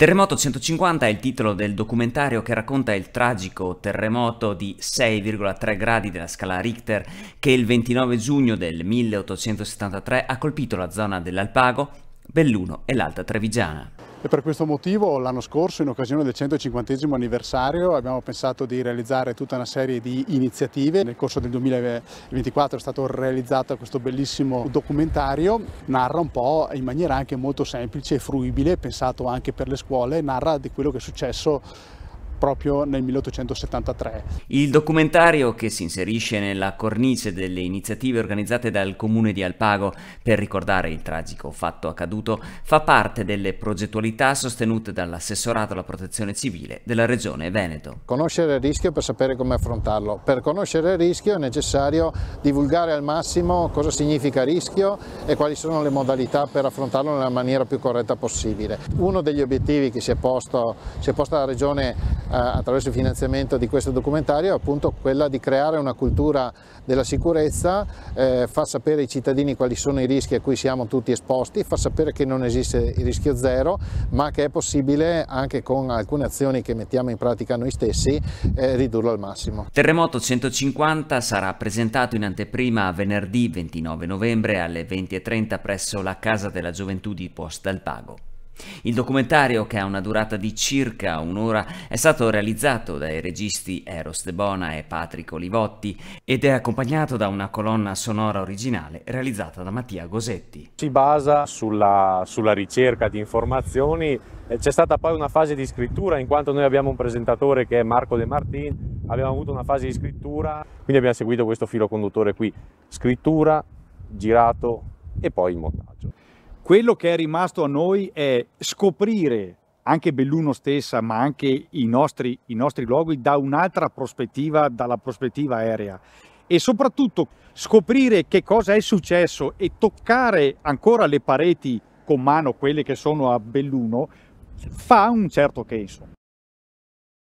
Terremoto 150 è il titolo del documentario che racconta il tragico terremoto di 6,3 gradi della scala Richter che il 29 giugno del 1873 ha colpito la zona dell'Alpago, Belluno e l'Alta Trevigiana e per questo motivo l'anno scorso in occasione del 150 anniversario abbiamo pensato di realizzare tutta una serie di iniziative. Nel corso del 2024 è stato realizzato questo bellissimo documentario, narra un po' in maniera anche molto semplice e fruibile, pensato anche per le scuole, narra di quello che è successo proprio nel 1873. Il documentario, che si inserisce nella cornice delle iniziative organizzate dal comune di Alpago per ricordare il tragico fatto accaduto, fa parte delle progettualità sostenute dall'assessorato alla protezione civile della regione Veneto. Conoscere il rischio per sapere come affrontarlo. Per conoscere il rischio è necessario divulgare al massimo cosa significa rischio e quali sono le modalità per affrontarlo nella maniera più corretta possibile. Uno degli obiettivi che si è posto, si è posta la regione eh, attraverso il finanziamento di questo documentario è appunto quella di creare una cultura della sicurezza, eh, far sapere ai cittadini quali sono i rischi a cui siamo tutti esposti, far sapere che non esiste il rischio zero, ma che è possibile anche con alcune azioni che mettiamo in pratica noi stessi eh, ridurlo al massimo. Terremoto 150 sarà presentato in anteprima venerdì 29 novembre alle 20.30 presso la Casa della Gioventù di Posta al Pago. Il documentario, che ha una durata di circa un'ora, è stato realizzato dai registi Eros De Bona e Patrick Olivotti ed è accompagnato da una colonna sonora originale realizzata da Mattia Gosetti. Si basa sulla, sulla ricerca di informazioni, c'è stata poi una fase di scrittura in quanto noi abbiamo un presentatore che è Marco De Martin, abbiamo avuto una fase di scrittura, quindi abbiamo seguito questo filo conduttore qui, scrittura, girato e poi il montaggio. Quello che è rimasto a noi è scoprire anche Belluno stessa, ma anche i nostri, i nostri luoghi da un'altra prospettiva, dalla prospettiva aerea e soprattutto scoprire che cosa è successo e toccare ancora le pareti con mano, quelle che sono a Belluno, fa un certo senso.